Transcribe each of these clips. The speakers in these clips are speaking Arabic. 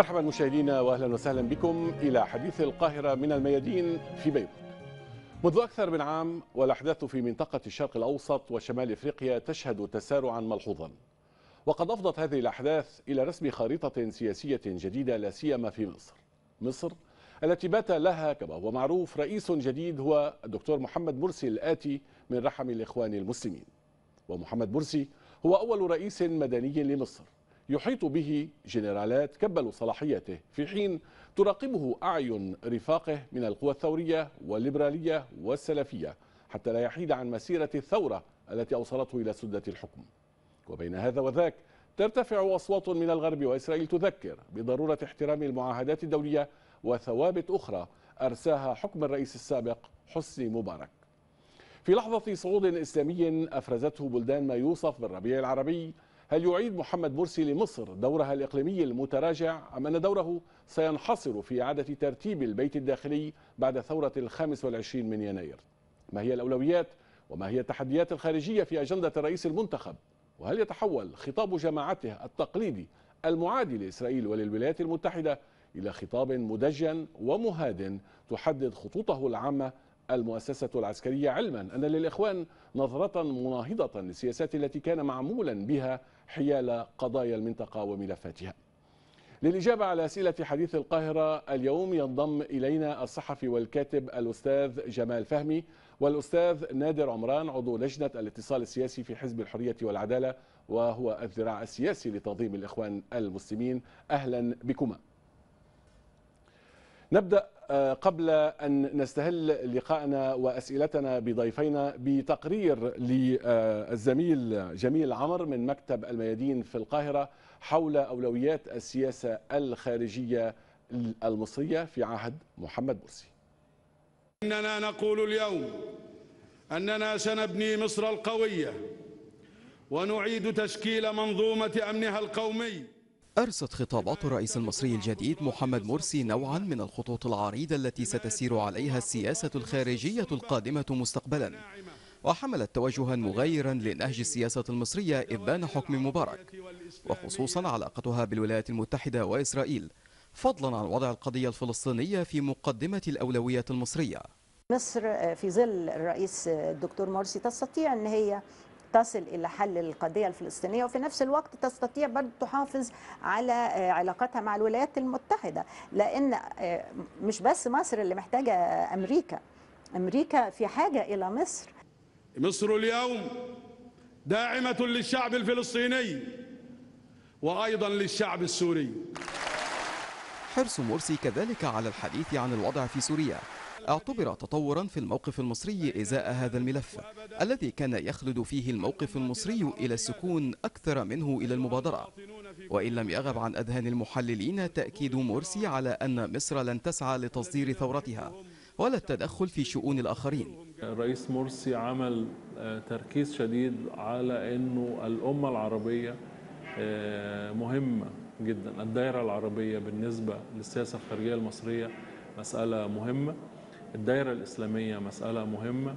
مرحبا مشاهدينا واهلا وسهلا بكم الى حديث القاهره من الميادين في بيروت. منذ اكثر من عام والاحداث في منطقه الشرق الاوسط وشمال افريقيا تشهد تسارعا ملحوظا. وقد افضت هذه الاحداث الى رسم خريطه سياسيه جديده لا سيما في مصر. مصر التي بات لها كما هو معروف رئيس جديد هو الدكتور محمد مرسي الاتي من رحم الاخوان المسلمين. ومحمد مرسي هو اول رئيس مدني لمصر. يحيط به جنرالات كبلوا صلاحيته في حين تراقبه أعين رفاقه من القوى الثورية والليبرالية والسلفية حتى لا يحيد عن مسيرة الثورة التي أوصلته إلى سدة الحكم وبين هذا وذاك ترتفع أصوات من الغرب وإسرائيل تذكر بضرورة احترام المعاهدات الدولية وثوابت أخرى أرساها حكم الرئيس السابق حسني مبارك في لحظة صعود إسلامي أفرزته بلدان ما يوصف بالربيع العربي هل يعيد محمد مرسي لمصر دورها الإقليمي المتراجع أم أن دوره سينحصر في إعادة ترتيب البيت الداخلي بعد ثورة الخامس والعشرين من يناير ما هي الأولويات وما هي التحديات الخارجية في أجندة الرئيس المنتخب وهل يتحول خطاب جماعته التقليدي المعادي لإسرائيل وللولايات المتحدة إلى خطاب مدجن ومهاد تحدد خطوطه العامة المؤسسة العسكرية علما أن للإخوان نظرة مناهضة للسياسات التي كان معمولا بها حيال قضايا المنطقة وملفاتها للإجابة على أسئلة حديث القاهرة اليوم ينضم إلينا الصحفي والكاتب الأستاذ جمال فهمي والأستاذ نادر عمران عضو لجنة الاتصال السياسي في حزب الحرية والعدالة وهو الذراع السياسي لتنظيم الإخوان المسلمين أهلا بكما نبدأ آه، قبل أن نستهل لقائنا وأسئلتنا بضيفينا بتقرير للزميل جميل عمر من مكتب الميادين في القاهرة حول أولويات السياسة الخارجية المصرية في عهد محمد مرسي إننا نقول اليوم أننا سنبني مصر القوية ونعيد تشكيل منظومة أمنها القومي أرست خطابات الرئيس المصري الجديد محمد مرسي نوعا من الخطوط العريضة التي ستسير عليها السياسة الخارجية القادمة مستقبلا وحملت توجها مغايرا لنهج السياسة المصرية إبان حكم مبارك وخصوصا علاقتها بالولايات المتحدة وإسرائيل فضلا عن وضع القضية الفلسطينية في مقدمة الأولويات المصرية مصر في ظل الرئيس الدكتور مرسي تستطيع أن هي تصل إلى حل القضية الفلسطينية وفي نفس الوقت تستطيع برضه تحافظ على آه، علاقتها مع الولايات المتحدة لأن آه، مش بس مصر اللي محتاجة أمريكا أمريكا في حاجة إلى مصر مصر اليوم داعمة للشعب الفلسطيني وأيضا للشعب السوري حرص مرسي كذلك على الحديث عن الوضع في سوريا اعتبر تطورا في الموقف المصري إزاء هذا الملف الذي كان يخلد فيه الموقف المصري إلى السكون أكثر منه إلى المبادرة وإن لم يغب عن أذهان المحللين تأكيد مرسي على أن مصر لن تسعى لتصدير ثورتها ولا التدخل في شؤون الآخرين الرئيس مرسي عمل آه، تركيز شديد على أنه الأمة العربية آه، مهمة جدا الدائرة العربية بالنسبة للسياسة الخارجية المصرية مسألة مهمة الدائرة الإسلامية مسألة مهمة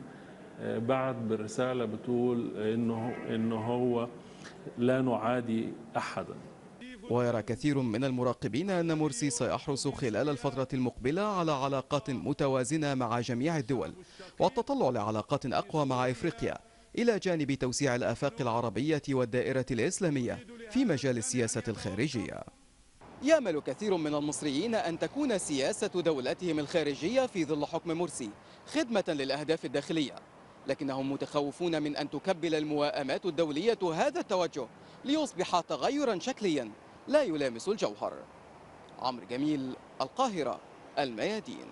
آه، بعت بالرسالة بتقول إنه, إنه هو لا نعادي أحدا ويرى كثير من المراقبين أن مرسي سيحرص خلال الفترة المقبلة على علاقات متوازنة مع جميع الدول والتطلع لعلاقات أقوى مع إفريقيا إلى جانب توسيع الآفاق العربية والدائرة الإسلامية في مجال السياسة الخارجية يامل كثير من المصريين أن تكون سياسة دولتهم الخارجية في ظل حكم مرسي خدمة للأهداف الداخلية لكنهم متخوفون من أن تكبل المواءمات الدولية هذا التوجه ليصبح تغيرا شكليا لا يلامس الجوهر عمرو جميل القاهرة الميادين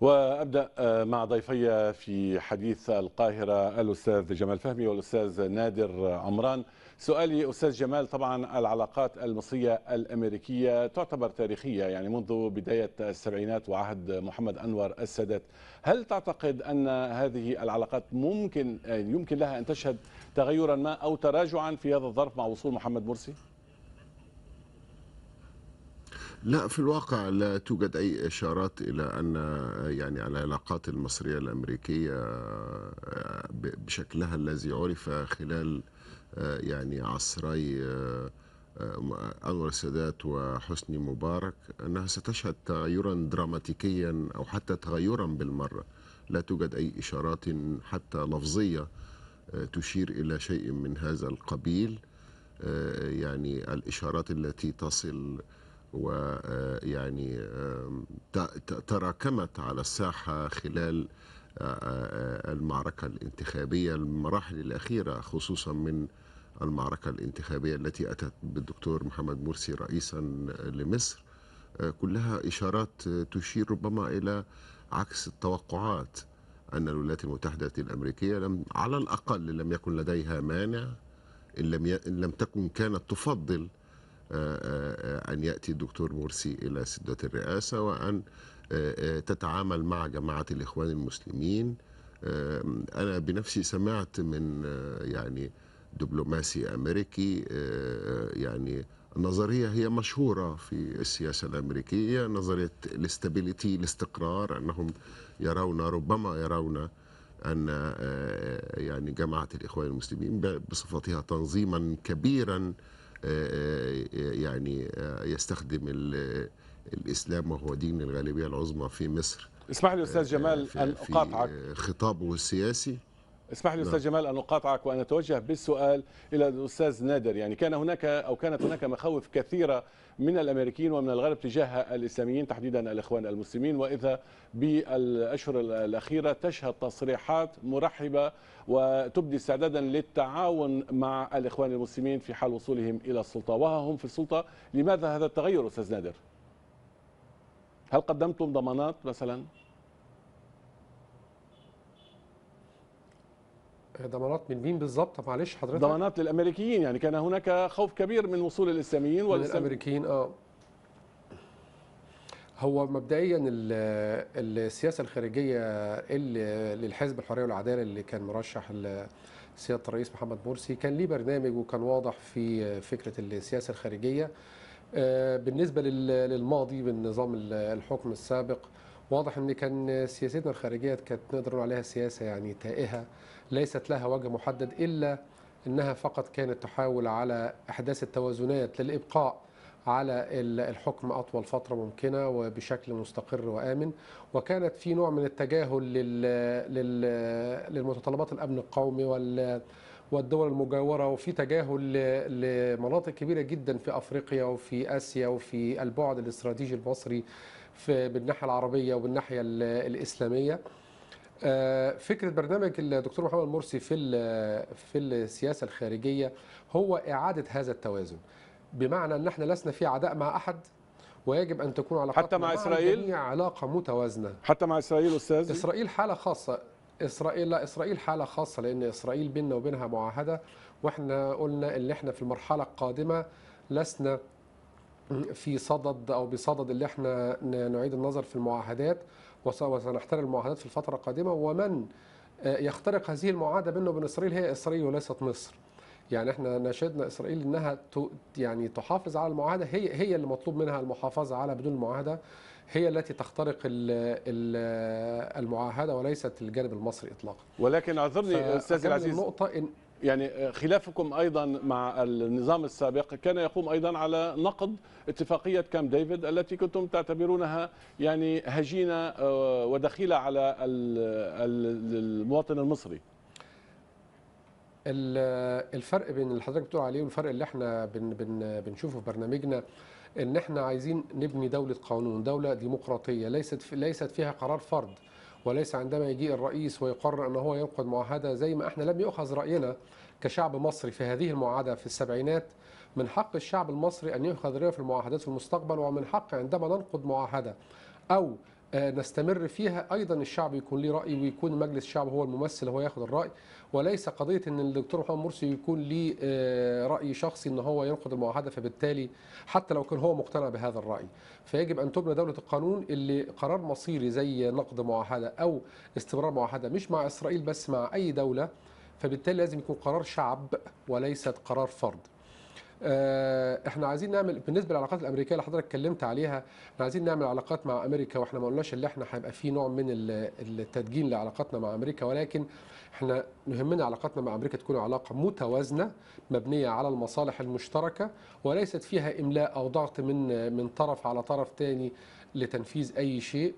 وابدا آه، مع ضيفي في حديث القاهره الاستاذ جمال فهمي والاستاذ نادر عمران سؤالي أستاذ جمال طبعا العلاقات المصرية الأمريكية تعتبر تاريخية يعني منذ بداية السبعينات وعهد محمد أنور السادات هل تعتقد أن هذه العلاقات ممكن يعني يمكن لها أن تشهد تغيرا ما أو تراجعا في هذا الظرف مع وصول محمد مرسي؟ لا في الواقع لا توجد اي اشارات الى ان يعني العلاقات المصريه الامريكيه آه، بشكلها الذي عرف خلال آه، يعني عصري آه، آه، أنور السادات وحسني مبارك أنها ستشهد تغيرا دراماتيكيا أو حتى تغيرا بالمرة لا توجد أي إشارات حتى لفظية تشير إلى شيء من هذا القبيل يعني الإشارات التي تصل ويعني تراكمت على الساحة خلال المعركة الانتخابية المراحل الأخيرة خصوصا من المعركة الانتخابية التي أتت بالدكتور محمد مرسي رئيسا لمصر آه، كلها إشارات آه، تشير ربما إلى عكس التوقعات أن الولايات المتحدة الأمريكية لم على الأقل لم يكن لديها مانع إن لم, ي... إن لم تكن كانت تفضل آه، أن يأتي الدكتور مرسي إلى سدة الرئاسة وأن تتعامل مع جماعة الإخوان المسلمين أنا بنفسي سمعت من يعني دبلوماسي أمريكي آه، آه، يعني النظرية هي مشهورة في السياسة الأمريكية نظرية الاستابيليتي الاستقرار أنهم يرون ربما يرون أن آه، يعني جماعة الإخوان المسلمين بصفتها تنظيما كبيرا يعني يستخدم الإسلام وهو دين الغالبية العظمى في مصر اسمح لي أستاذ جمال أن أقاطعك خطابه السياسي اسمح لي استاذ نعم. جمال ان اقاطعك وان اتوجه بالسؤال الى الاستاذ نادر يعني كان هناك او كانت هناك مخاوف كثيره من الامريكيين ومن الغرب تجاه الاسلاميين تحديدا الاخوان المسلمين واذا بالاشهر الاخيره تشهد تصريحات مرحبه وتبدي استعدادا للتعاون مع الاخوان المسلمين في حال وصولهم الى السلطه وها هم في السلطه لماذا هذا التغير استاذ نادر؟ هل قدمتم ضمانات مثلا؟ ضمانات من مين بالظبط معلش حضرتك ضمانات للامريكيين يعني كان هناك خوف كبير من وصول الاسلاميين والامريكيين اه هو مبدئيا السياسه الخارجيه اللي للحزب الحريه والعداله اللي كان مرشح سياده الرئيس محمد مرسي كان ليه برنامج وكان واضح في فكره السياسه الخارجيه آه، بالنسبه للماضي بالنظام الحكم السابق واضح ان كان سياستنا الخارجيه كانت نقدر نقول عليها سياسه يعني تائهه ليست لها وجه محدد إلا أنها فقط كانت تحاول على إحداث التوازنات للإبقاء على الحكم أطول فترة ممكنة وبشكل مستقر وآمن وكانت في نوع من التجاهل للمتطلبات الأمن القومي والدول المجاورة وفي تجاهل لمناطق كبيرة جدا في أفريقيا وفي آسيا وفي البعد الاستراتيجي المصري بالناحية العربية وبالناحية الإسلامية آه، فكره برنامج الدكتور محمد مرسي في في السياسه الخارجيه هو اعاده هذا التوازن بمعنى ان احنا لسنا في عداء مع احد ويجب ان تكون علاقتنا حتى مع, اسرائيل علاقه متوازنه حتى مع اسرائيل استاذ اسرائيل حاله خاصه اسرائيل لا اسرائيل حاله خاصه لان اسرائيل بيننا وبينها معاهده واحنا قلنا ان احنا في المرحله القادمه لسنا في صدد او بصدد اللي احنا نعيد النظر في المعاهدات وسنحترم المعاهدات في الفترة القادمة ومن آه، يخترق هذه المعاهدة بينه وبين إسرائيل هي إسرائيل وليست مصر يعني احنا ناشدنا اسرائيل انها يعني تحافظ على المعاهده هي هي اللي مطلوب منها المحافظه على بدون المعاهده هي التي تخترق المعاهده وليست الجانب المصري اطلاقا ولكن اعذرني استاذ العزيز النقطه إن يعني خلافكم ايضا مع النظام السابق كان يقوم ايضا على نقد اتفاقيه كام ديفيد التي كنتم تعتبرونها يعني هجينه آه، ودخيله على المواطن المصري. الفرق بين اللي حضرتك بتقول عليه والفرق اللي احنا بن بن بنشوفه في برنامجنا ان احنا عايزين نبني دوله قانون، دوله ديمقراطيه ليست ليست فيها قرار فرد. وليس عندما يجيء الرئيس ويقرر أنه هو ينقض معاهدة زي ما احنا لم يؤخذ رأينا كشعب مصري في هذه المعاهدة في السبعينات من حق الشعب المصري أن يؤخذ رأيه في المعاهدات في المستقبل ومن حق عندما ننقض معاهدة أو آه، نستمر فيها ايضا الشعب يكون ليه راي ويكون مجلس الشعب هو الممثل هو ياخذ الراي وليس قضيه ان الدكتور محمد مرسي يكون ليه آه، راي شخصي ان هو ينقض المعاهده فبالتالي حتى لو كان هو مقتنع بهذا الراي فيجب ان تبنى دوله القانون اللي قرار مصيري زي نقض معاهده او استمرار معاهده مش مع اسرائيل بس مع اي دوله فبالتالي لازم يكون قرار شعب وليس قرار فرد آه، احنا عايزين نعمل بالنسبه للعلاقات الامريكيه اللي حضرتك اتكلمت عليها احنا عايزين نعمل علاقات مع امريكا واحنا ما قلناش ان احنا هيبقى في نوع من التدجين لعلاقاتنا مع امريكا ولكن احنا يهمنا علاقاتنا مع امريكا تكون علاقه متوازنه مبنيه على المصالح المشتركه وليست فيها املاء او ضغط من من طرف على طرف ثاني لتنفيذ اي شيء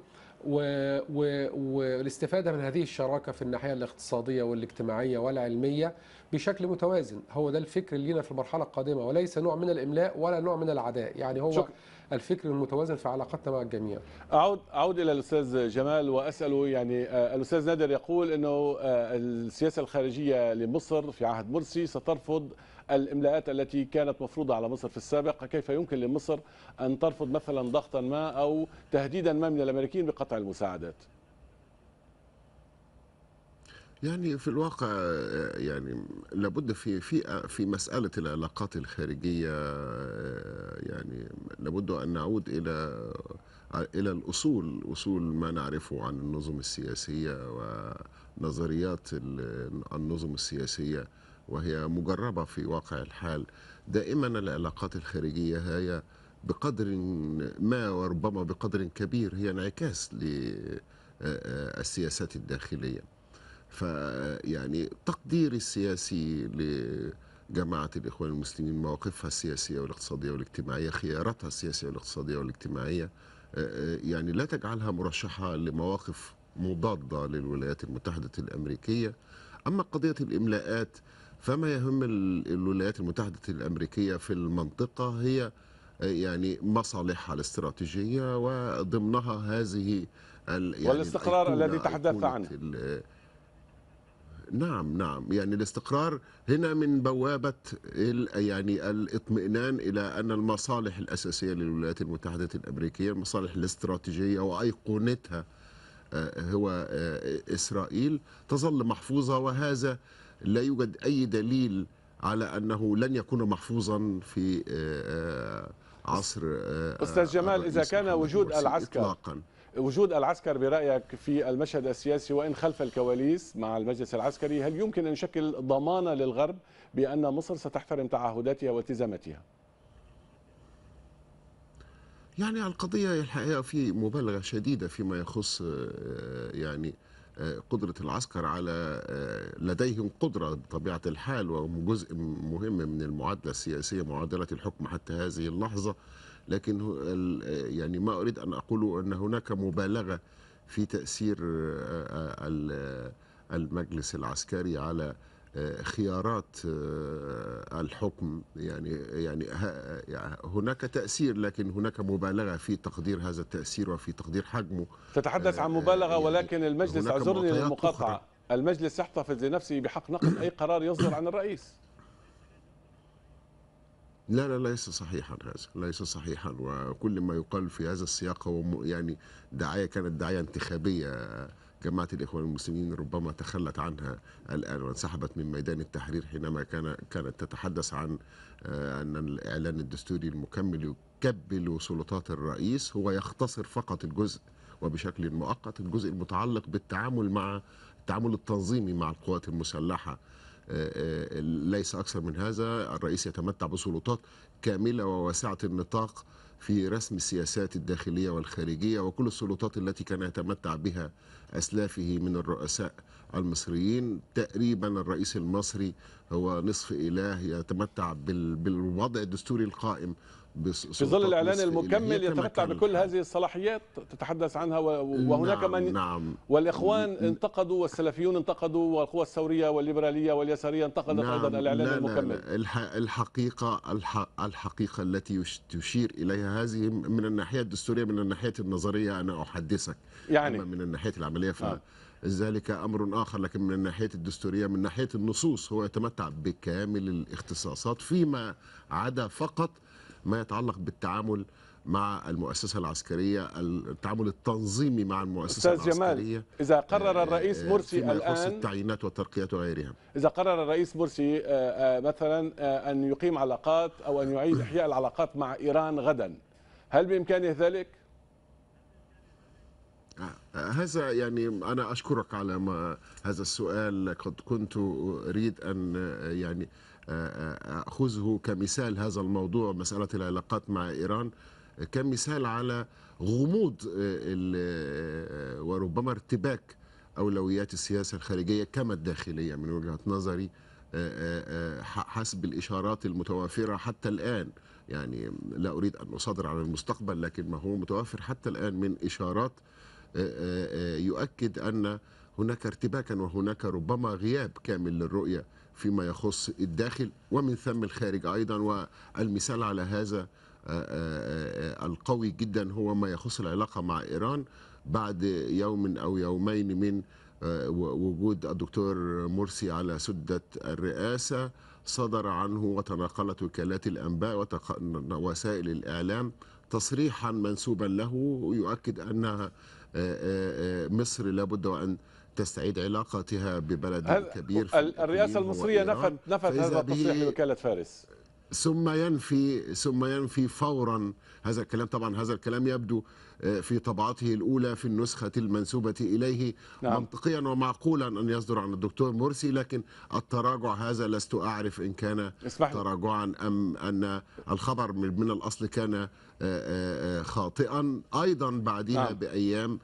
والاستفاده من هذه الشراكه في الناحيه الاقتصاديه والاجتماعيه والعلميه بشكل متوازن هو ده الفكر اللي لينا في المرحله القادمه وليس نوع من الاملاء ولا نوع من العداء يعني هو شكرا. الفكر المتوازن في علاقتنا مع الجميع اعود اعود الى الاستاذ جمال واساله يعني آه، الاستاذ نادر يقول انه آه، السياسه الخارجيه لمصر في عهد مرسي سترفض الاملاءات التي كانت مفروضه على مصر في السابق كيف يمكن لمصر ان ترفض مثلا ضغطا ما او تهديدا ما من الامريكيين بقطع المساعدات يعني في الواقع يعني لابد في في في مساله العلاقات الخارجيه يعني لابد ان نعود الى الى الاصول اصول ما نعرفه عن النظم السياسيه ونظريات النظم السياسيه وهي مجربة في واقع الحال دائما العلاقات الخارجية هي بقدر ما وربما بقدر كبير هي انعكاس للسياسات آه، آه، الداخلية فيعني تقدير السياسي لجماعة الإخوان المسلمين مواقفها السياسية والاقتصادية والاجتماعية خياراتها السياسية والاقتصادية والاجتماعية آه، يعني لا تجعلها مرشحة لمواقف مضادة للولايات المتحدة الأمريكية أما قضية الإملاءات فما يهم الولايات المتحدة الأمريكية في المنطقة هي آه، يعني مصالحها الاستراتيجية وضمنها هذه يعني والاستقرار الذي تحدثت عنه نعم نعم يعني الاستقرار هنا من بوابة يعني الاطمئنان إلى أن المصالح الأساسية للولايات المتحدة الأمريكية المصالح الاستراتيجية وأيقونتها آه، هو آه، إسرائيل تظل محفوظة وهذا لا يوجد أي دليل على أنه لن يكون محفوظا في آه، آه، عصر آه، أستاذ جمال إذا كان وجود العسكر إطلاقاً وجود العسكر برأيك في المشهد السياسي وإن خلف الكواليس مع المجلس العسكري هل يمكن أن يشكل ضمانة للغرب بأن مصر ستحترم تعهداتها والتزاماتها؟ يعني القضية الحقيقة في مبالغة شديدة فيما يخص يعني قدرة العسكر على آه، لديهم قدرة بطبيعة الحال وهم جزء مهم من المعادلة السياسية معادلة الحكم حتى هذه اللحظة لكن آه، يعني ما أريد أن أقوله أن هناك مبالغة في تأثير آه، المجلس العسكري على خيارات آه، الحكم يعني يعني, يعني هناك تاثير لكن هناك مبالغه في تقدير هذا التاثير وفي تقدير حجمه تتحدث عن آه، مبالغه يعني ولكن المجلس اعذرني للمقاطعه المجلس يحتفظ لنفسه بحق نقد اي قرار يصدر عن الرئيس لا لا ليس صحيحا هذا ليس صحيحا وكل ما يقال في هذا السياق هو يعني دعايه كانت دعايه انتخابيه جماعة الإخوان المسلمين ربما تخلت عنها الآن وانسحبت من ميدان التحرير حينما كان كانت تتحدث عن آه، أن الإعلان الدستوري المكمل يكبل سلطات الرئيس هو يختصر فقط الجزء وبشكل مؤقت الجزء المتعلق بالتعامل مع التعامل التنظيمي مع القوات المسلحة آه، آه، ليس أكثر من هذا الرئيس يتمتع بسلطات كاملة وواسعة النطاق في رسم السياسات الداخلية والخارجية وكل السلطات التي كان يتمتع بها أسلافه من الرؤساء المصريين تقريبا الرئيس المصري هو نصف إله يتمتع بالوضع الدستوري القائم في ظل الاعلان المكمل يتمتع بكل هذه الصلاحيات تتحدث عنها وهناك نعم من نعم والاخوان انتقدوا والسلفيون انتقدوا والقوى الثوريه والليبراليه واليساريه انتقدت نعم ايضا الاعلان لا المكمل لا لا الحقيقه الحقيقه التي تشير اليها هذه من الناحيه الدستوريه من الناحيه النظريه انا احدثك يعني أما من الناحيه العمليه ف آه. ذلك امر اخر لكن من الناحيه الدستوريه من ناحيه النصوص هو يتمتع بكامل الاختصاصات فيما عدا فقط ما يتعلق بالتعامل مع المؤسسه العسكريه التعامل التنظيمي مع المؤسسه أستاذ العسكريه جمال اذا قرر آه، الرئيس آه، مرسي فيما الان يخص التعيينات والترقيات وغيرها اذا قرر الرئيس مرسي آه، مثلا ان يقيم علاقات او ان يعيد احياء العلاقات مع ايران غدا هل بامكانه ذلك هذا يعني انا اشكرك على ما هذا السؤال قد كنت اريد ان يعني أخذه كمثال هذا الموضوع مسألة العلاقات مع إيران كمثال على غموض آه، آه، وربما ارتباك أولويات السياسة الخارجية كما الداخلية من وجهة نظري آه، حسب الإشارات المتوافرة حتى الآن يعني لا أريد أن أصادر على المستقبل لكن ما هو متوافر حتى الآن من إشارات يؤكد أن هناك ارتباكا وهناك ربما غياب كامل للرؤية فيما يخص الداخل ومن ثم الخارج أيضا والمثال على هذا آه، آه، آه، القوي جدا هو ما يخص العلاقة مع إيران بعد يوم أو يومين من وجود الدكتور مرسي على سدة الرئاسة صدر عنه وتناقلت وكالات الأنباء ووسائل الإعلام تصريحا منسوبا له يؤكد أن مصر لابد وأن تستعيد علاقتها ببلد كبير الرئاسة المصرية نفت, نفت هذا التصريح لوكالة فارس ثم ينفي ثم ينفي فورا هذا الكلام طبعا هذا الكلام يبدو آه، في طبعته الأولى في النسخة المنسوبة إليه نعم. منطقيا ومعقولا أن يصدر عن الدكتور مرسي لكن التراجع هذا لست أعرف إن كان تراجعا أم أن الخبر من الأصل كان آه، آه، خاطئا أيضا بعدها نعم. بأيام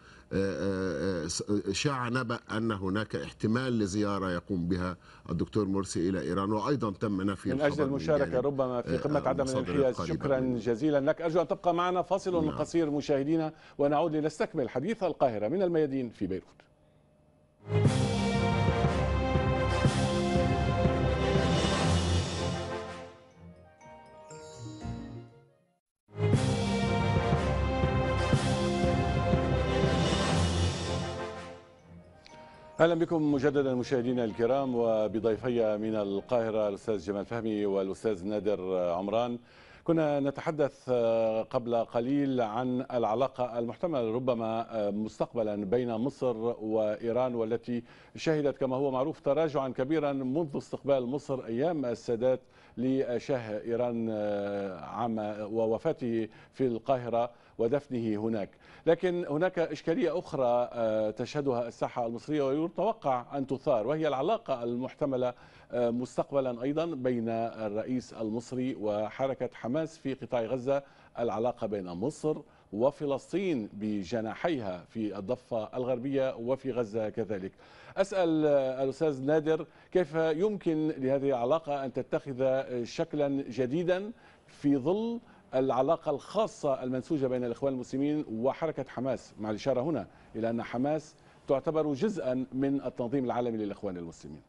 شاع نبأ أن هناك احتمال لزيارة يقوم بها الدكتور مرسي إلى إيران وأيضا تم نفي من أجل المشاركة يعني ربما في آه، قمة عدم الانحياز شكرا جزيلا لك أرجو أن تبقى معنا فاصل نعم. قصير مشاهدينا ونعود لنستكمل حديث القاهرة من الميادين في بيروت اهلا بكم مجددا مشاهدينا الكرام وبضيفي من القاهره الاستاذ جمال فهمي والاستاذ نادر عمران كنا نتحدث قبل قليل عن العلاقة المحتملة ربما مستقبلا بين مصر وإيران والتي شهدت كما هو معروف تراجعا كبيرا منذ استقبال مصر أيام السادات لشاه إيران عام ووفاته في القاهرة ودفنه هناك لكن هناك إشكالية أخرى آه، تشهدها الساحة المصرية ويتوقع أن تثار وهي العلاقة المحتملة آه، مستقبلا أيضا بين الرئيس المصري وحركة حماس في قطاع غزة العلاقة بين مصر وفلسطين بجناحيها في الضفة الغربية وفي غزة كذلك أسأل آه، الأستاذ نادر كيف يمكن لهذه العلاقة أن تتخذ شكلا جديدا في ظل العلاقة الخاصة المنسوجة بين الإخوان المسلمين وحركة حماس مع الإشارة هنا إلى أن حماس تعتبر جزءا من التنظيم العالمي للإخوان المسلمين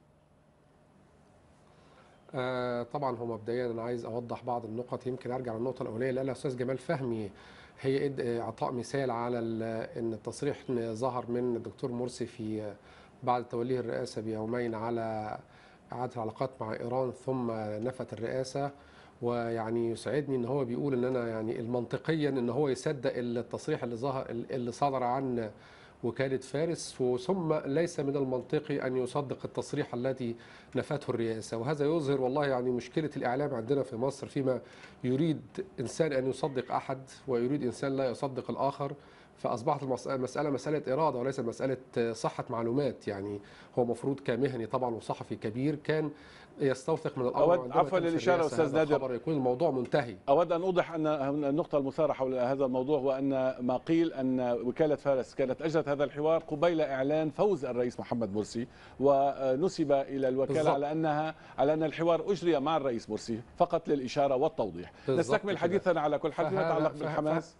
آه، طبعا هو مبدئيا انا عايز اوضح بعض النقط يمكن ارجع للنقطه الأولية اللي قالها الاستاذ جمال فهمي هي آه، اعطاء مثال على ان التصريح ظهر من الدكتور مرسي في بعد توليه الرئاسه بيومين على اعاده العلاقات مع ايران ثم نفت الرئاسه ويعني يسعدني ان هو بيقول ان انا يعني المنطقيا ان هو يصدق التصريح اللي ظهر اللي صدر عن وكاله فارس ثم ليس من المنطقي ان يصدق التصريح الذي نفته الرئاسه وهذا يظهر والله يعني مشكله الاعلام عندنا في مصر فيما يريد انسان ان يصدق احد ويريد انسان لا يصدق الاخر فاصبحت المساله مساله اراده وليس مساله صحه معلومات يعني هو مفروض كمهني طبعا وصحفي كبير كان يستوثق من الامر عفوا للاشاره استاذ نادر يكون الموضوع منتهي اود ان اوضح ان النقطه المثاره حول هذا الموضوع هو ان ما قيل ان وكاله فارس كانت اجرت هذا الحوار قبيل اعلان فوز الرئيس محمد مرسي ونسب الى الوكاله بالزبط. على انها على ان الحوار اجري مع الرئيس مرسي فقط للاشاره والتوضيح نستكمل حديثنا على كل حال فيما يتعلق بالحماس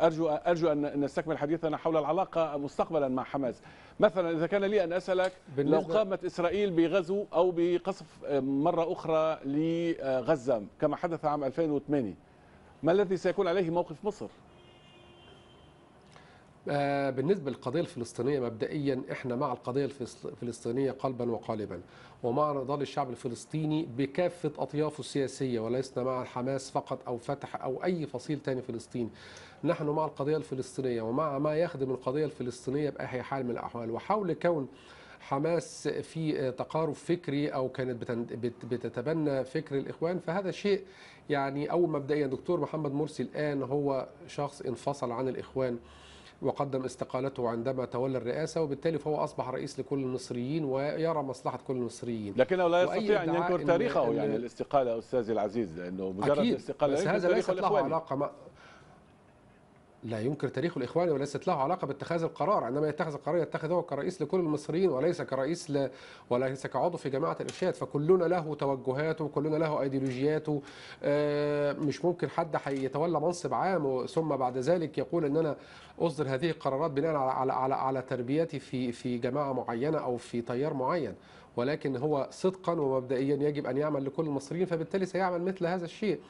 ارجو ارجو ان نستكمل حديثنا حول العلاقه مستقبلا مع حماس مثلا اذا كان لي ان اسالك لو قامت اسرائيل بغزو او بقصف آه، مره اخرى لغزه كما حدث عام 2008 ما الذي سيكون عليه موقف مصر آه، بالنسبة للقضية الفلسطينية مبدئيا احنا مع القضية الفلسطينية قلبا وقالبا ومع نضال الشعب الفلسطيني بكافة أطيافه السياسية ولسنا مع حماس فقط أو فتح أو أي فصيل ثاني فلسطيني نحن مع القضية الفلسطينية ومع ما يخدم القضية الفلسطينية بأي حال من الأحوال وحول كون حماس في تقارب فكري او كانت بتتبنى فكر الاخوان فهذا شيء يعني اول مبدئيا دكتور محمد مرسي الان هو شخص انفصل عن الاخوان وقدم استقالته عندما تولى الرئاسة وبالتالي فهو أصبح رئيس لكل المصريين ويرى مصلحة كل المصريين لكنه لا يستطيع أن ينكر تاريخه إن يعني الاستقالة أستاذي العزيز لأنه مجرد أكيد استقاله بس هذا ليس له علاقة لا ينكر تاريخه الإخواني وليست له علاقة باتخاذ القرار عندما يتخذ القرار يتخذه كرئيس لكل المصريين وليس كرئيس ل... وليس كعضو في جماعة الإرشاد فكلنا له توجهاته وكلنا له أيديولوجياته آه، مش ممكن حد يتولى منصب عام ثم بعد ذلك يقول أن أنا أصدر هذه القرارات بناء على على على تربيتي في في جماعة معينة أو في تيار معين ولكن هو صدقا ومبدئيا يجب أن يعمل لكل المصريين فبالتالي سيعمل مثل هذا الشيء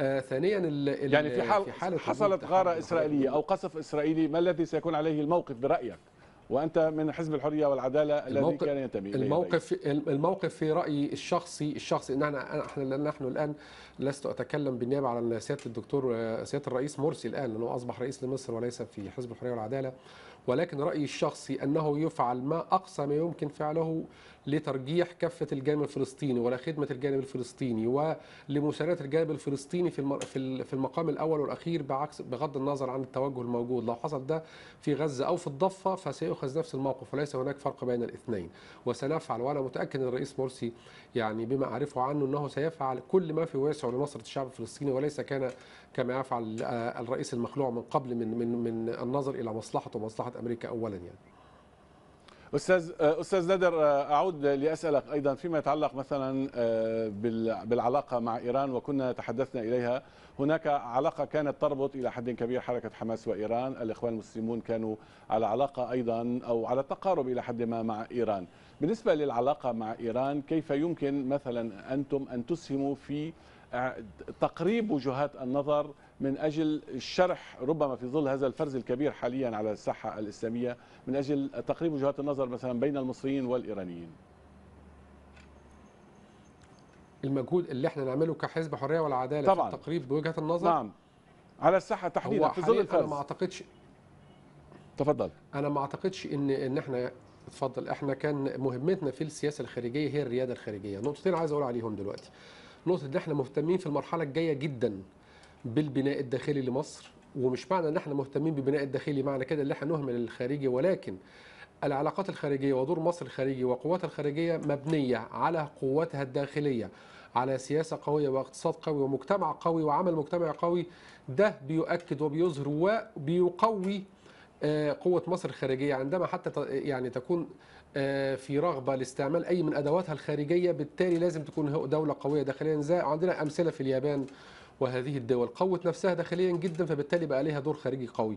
آه، ثانيا يعني في, حال في حالة حصلت غارة إسرائيلية أو قصف إسرائيلي ما الذي سيكون عليه الموقف برأيك؟ وانت من حزب الحريه والعداله الذي كان ينتمي اليه الموقف الموقف في رايي الشخصي الشخصي ان احنا احنا نحن الان لست اتكلم بالنيابه على سياده الدكتور آه، سياده الرئيس مرسي الان لانه اصبح رئيس لمصر وليس في حزب الحريه والعداله ولكن رايي الشخصي انه يفعل ما اقصى ما يمكن فعله لترجيح كفة الجانب الفلسطيني ولا خدمه الجانب الفلسطيني ولمساندة الجانب الفلسطيني في في المقام الاول والاخير بعكس بغض النظر عن التوجه الموجود لو حصل ده في غزه او في الضفه فسيؤخذ نفس الموقف وليس هناك فرق بين الاثنين وسنفعل وانا متاكد ان الرئيس مرسي يعني بما اعرفه عنه انه سيفعل كل ما في وسعه لنصره الشعب الفلسطيني وليس كان كما يفعل آه، الرئيس المخلوع من قبل من من من النظر الى مصلحته ومصلحه امريكا اولا يعني استاذ آه، استاذ نادر آه، اعود لاسالك ايضا فيما يتعلق مثلا آه، بالعلاقه مع ايران وكنا تحدثنا اليها هناك علاقه كانت تربط الى حد كبير حركه حماس وايران الاخوان المسلمون كانوا على علاقه ايضا او على تقارب الى حد ما مع ايران بالنسبه للعلاقه مع ايران كيف يمكن مثلا انتم ان تسهموا في تقريب وجهات النظر من أجل الشرح ربما في ظل هذا الفرز الكبير حاليا على الساحة الإسلامية من أجل تقريب وجهات النظر مثلا بين المصريين والإيرانيين المجهود اللي احنا نعمله كحزب حريه والعداله طبعا. في التقريب بوجهه النظر نعم على الساحه تحديدا في ظل الفرز انا ما اعتقدش تفضل انا ما اعتقدش ان ان احنا اتفضل احنا كان مهمتنا في السياسه الخارجيه هي الرياده الخارجيه نقطتين عايز اقول عليهم دلوقتي نقطه ان احنا مهتمين في المرحله الجايه جدا بالبناء الداخلي لمصر ومش معنى ان احنا مهتمين بالبناء الداخلي معنى كده ان احنا نهمل الخارجي ولكن العلاقات الخارجيه ودور مصر الخارجي وقواتها الخارجيه مبنيه على قوتها الداخليه على سياسه قويه واقتصاد قوي ومجتمع قوي وعمل مجتمع قوي ده بيؤكد وبيظهر وبيقوي آه، قوه مصر الخارجيه عندما حتى يعني تكون آه، في رغبه لاستعمال اي من ادواتها الخارجيه بالتالي لازم تكون دوله قويه داخليا زي عندنا امثله في اليابان وهذه الدول قوت نفسها داخليا جدا فبالتالي بقى ليها دور خارجي قوي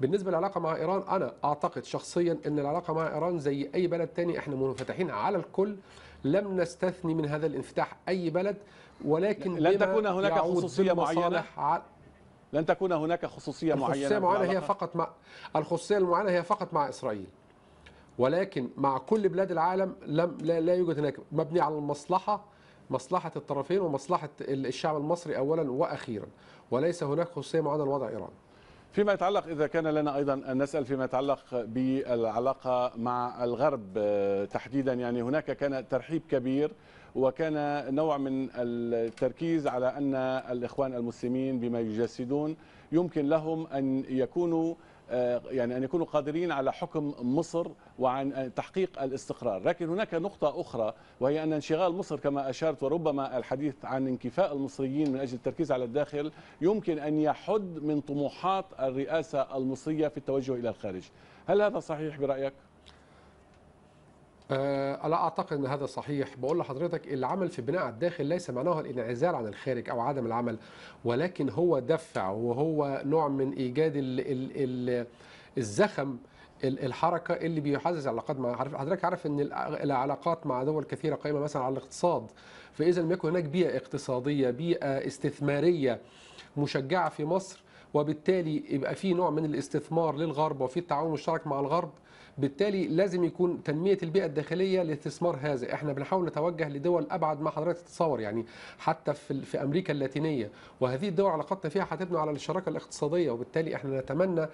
بالنسبه للعلاقه مع ايران انا اعتقد شخصيا ان العلاقه مع ايران زي اي بلد تاني احنا منفتحين على الكل لم نستثني من هذا الانفتاح اي بلد ولكن لن تكون هناك خصوصيه معينه لن تكون هناك خصوصيه معينه الخصوصيه المعينه هي فقط مع الخصوصيه المعينه هي فقط مع اسرائيل ولكن مع كل بلاد العالم لم لا, لا يوجد هناك مبني على المصلحه مصلحه الطرفين ومصلحه الشعب المصري اولا واخيرا وليس هناك خصوصيه معينه لوضع ايران. فيما يتعلق اذا كان لنا ايضا ان نسال فيما يتعلق بالعلاقه مع الغرب آه، تحديدا يعني هناك كان ترحيب كبير وكان نوع من التركيز على ان الاخوان المسلمين بما يجسدون يمكن لهم ان يكونوا آه، يعني أن يكونوا قادرين على حكم مصر وعن تحقيق الاستقرار لكن هناك نقطة أخرى وهي أن انشغال مصر كما اشرت وربما الحديث عن انكفاء المصريين من أجل التركيز على الداخل يمكن أن يحد من طموحات الرئاسة المصرية في التوجه إلى الخارج هل هذا صحيح برأيك؟ أه لا اعتقد ان هذا صحيح بقول لحضرتك العمل في بناء على الداخل ليس معناه الانعزال عن الخارج او عدم العمل ولكن هو دفع وهو نوع من ايجاد الـ الـ الـ الزخم الحركه اللي بيحزز العلاقات مع حضرتك عارف ان العلاقات مع دول كثيره قائمه مثلا على الاقتصاد فاذا لم يكن هناك بيئه اقتصاديه بيئه استثماريه مشجعه في مصر وبالتالي يبقى في نوع من الاستثمار للغرب وفي التعاون المشترك مع الغرب بالتالي لازم يكون تنميه البيئه الداخليه لاستثمار هذا احنا بنحاول نتوجه لدول ابعد ما حضرتك تتصور يعني حتى في في امريكا اللاتينيه وهذه الدول علاقتنا فيها هتبنى على الشراكه الاقتصاديه وبالتالي احنا نتمنى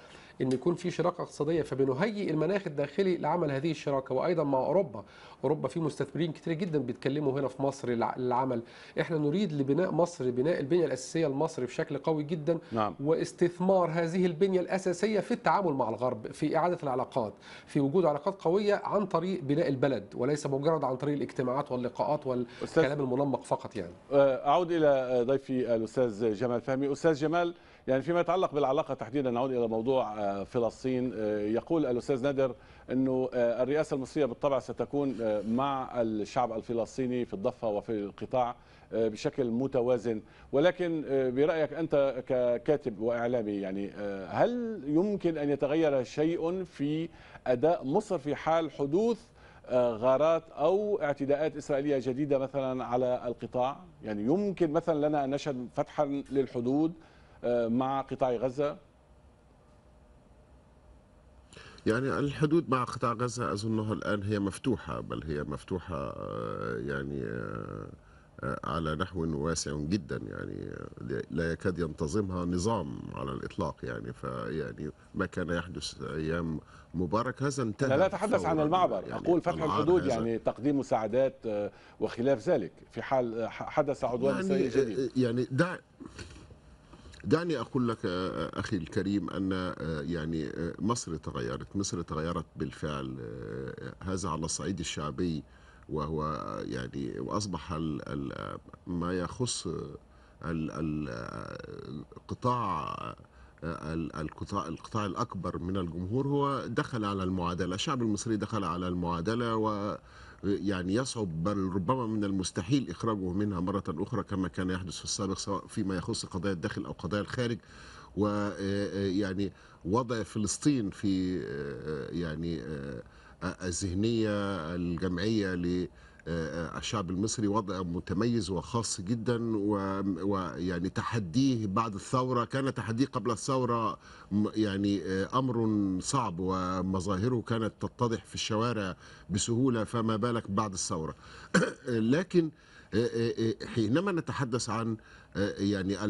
ان يكون في شراكه اقتصاديه فبنهيئ المناخ الداخلي لعمل هذه الشراكه وايضا مع اوروبا اوروبا في مستثمرين كتير جدا بيتكلموا هنا في مصر للعمل احنا نريد لبناء مصر بناء البنيه الاساسيه لمصر بشكل قوي جدا نعم. واستثمار هذه البنيه الاساسيه في التعامل مع الغرب في اعاده العلاقات في وجود علاقات قويه عن طريق بناء البلد وليس مجرد عن طريق الاجتماعات واللقاءات والكلام المنمق فقط يعني اعود الى ضيفي الاستاذ جمال فهمي استاذ جمال يعني فيما يتعلق بالعلاقه تحديدا نعود الى موضوع آه، فلسطين آه، يقول الاستاذ نادر انه آه، الرئاسه المصريه بالطبع ستكون مع الشعب الفلسطيني في الضفه وفي القطاع بشكل متوازن ولكن برايك انت ككاتب واعلامي يعني هل يمكن ان يتغير شيء في اداء مصر في حال حدوث غارات او اعتداءات اسرائيليه جديده مثلا على القطاع يعني يمكن مثلا لنا ان نشهد فتحا للحدود آه، مع قطاع غزه يعني الحدود مع قطاع غزة أظنها الآن هي مفتوحة بل هي مفتوحة آه، يعني آه، على نحو واسع جدا يعني لا يكاد ينتظمها نظام على الإطلاق يعني فيعني ما كان يحدث أيام مبارك هذا انتهى لا, لا أتحدث عن المعبر يعني أقول فتح الحدود يعني تقديم مساعدات وخلاف ذلك في حال حدث عدوان يعني سيء جديد يعني دع دعني أقول لك آه، آه، أخي الكريم أن آه، يعني مصر تغيرت مصر تغيرت بالفعل هذا على الصعيد الشعبي وهو يعني واصبح ما يخص القطاع القطاع القطاع الاكبر من الجمهور هو دخل على المعادله، الشعب المصري دخل على المعادله و يعني يصعب بل ربما من المستحيل إخراجه منها مرة أخرى كما كان يحدث في السابق سواء فيما يخص قضايا الداخل أو قضايا الخارج ويعني آه، آه، وضع فلسطين في آه، يعني الذهنية الجمعية آه، الشعب المصري وضع متميز وخاص جدا ويعني تحديه بعد الثورة كان تحديه قبل الثورة يعني آه، أمر صعب ومظاهره كانت تتضح في الشوارع بسهولة فما بالك بعد الثورة لكن آه، حينما نتحدث عن يعني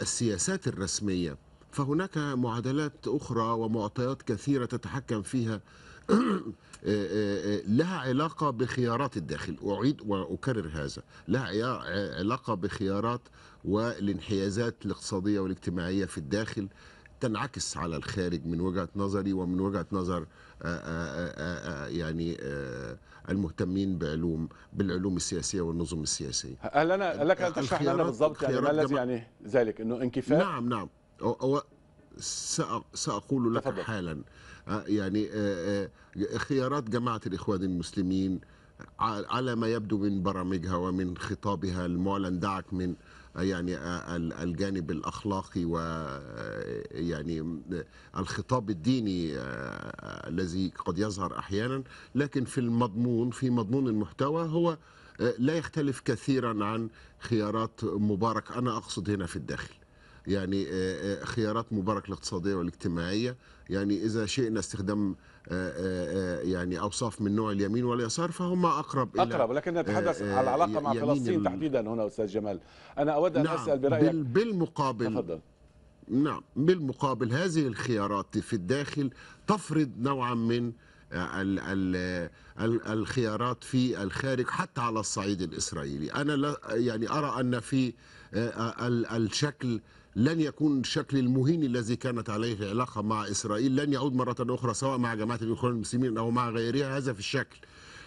السياسات الرسمية فهناك معادلات أخرى ومعطيات كثيرة تتحكم فيها آه، آه، آه، لها علاقة بخيارات الداخل أعيد وأكرر هذا لها علاقة بخيارات والانحيازات الاقتصادية والاجتماعية في الداخل تنعكس على الخارج من وجهة نظري ومن وجهة نظر يعني المهتمين بعلوم بالعلوم السياسيه والنظم السياسيه. هل انا لك ان تشرح لنا بالضبط يعني ما الذي يعني ذلك انه انكفاء؟ نعم نعم ساقول لك تفضل. حالا يعني آه، آه، خيارات جماعة الإخوان المسلمين آه، على ما يبدو من برامجها ومن خطابها المعلن دعك من يعني الجانب الاخلاقي ويعني الخطاب الديني الذي قد يظهر احيانا لكن في المضمون في مضمون المحتوى هو لا يختلف كثيرا عن خيارات مبارك انا اقصد هنا في الداخل يعني آه، آه، خيارات مبارك الاقتصاديه والاجتماعيه يعني اذا شئنا استخدام آه، يعني اوصاف من نوع اليمين واليسار فهم اقرب الى اقرب لكن نتحدث عن العلاقه مع فلسطين تحديدا هنا استاذ جمال انا اود ان نعم اسال برايك بالمقابل تفضل نعم بالمقابل هذه الخيارات في الداخل تفرض نوعا من الخيارات في الخارج حتى على الصعيد الاسرائيلي انا لا يعني ارى ان في الشكل لن يكون شكل المهين الذي كانت عليه العلاقه مع اسرائيل لن يعود مره اخرى سواء مع جماعه الاخوان المسلمين او مع غيرها هذا في الشكل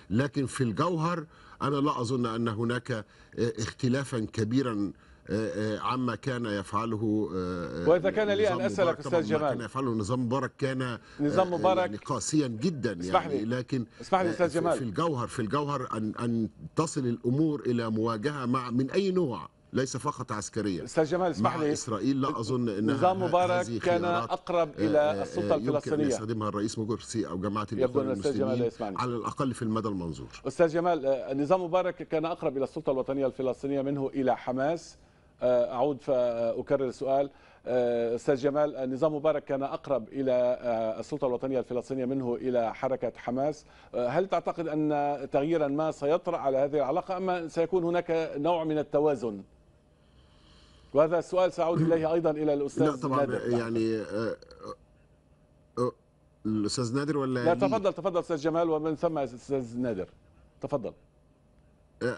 لكن في الجوهر انا لا اظن ان هناك اختلافا كبيرا آه، آه، عما كان يفعله آه، واذا كان لي ان اسالك استاذ جمال كان يفعله نظام مبارك كان نظام مبارك يعني قاسيا جدا اسمح يعني لكن اسمح لي استاذ جمال في الجوهر في الجوهر ان ان تصل الامور الى مواجهه مع من اي نوع ليس فقط عسكريا استاذ جمال اسمح لي اسرائيل لا اظن ان نظام مبارك كان آه، اقرب آه، الى السلطه الفلسطينيه يمكن يستخدمها الرئيس مجرسي او جماعه الاخوان المسلمين على الاقل في المدى المنظور استاذ جمال آه، نظام مبارك كان اقرب الى السلطه الوطنيه الفلسطينيه منه الى حماس اعود فاكرر السؤال استاذ جمال نظام مبارك كان اقرب الى السلطه الوطنيه الفلسطينيه منه الى حركه حماس هل تعتقد ان تغييرا ما سيطرا على هذه العلاقه اما سيكون هناك نوع من التوازن وهذا السؤال سأعود إليه أيضا إلى الأستاذ لا طبعا نادر يعني آه، آه، آه، الأستاذ نادر ولا لا تفضل تفضل أستاذ جمال ومن ثم أستاذ نادر تفضل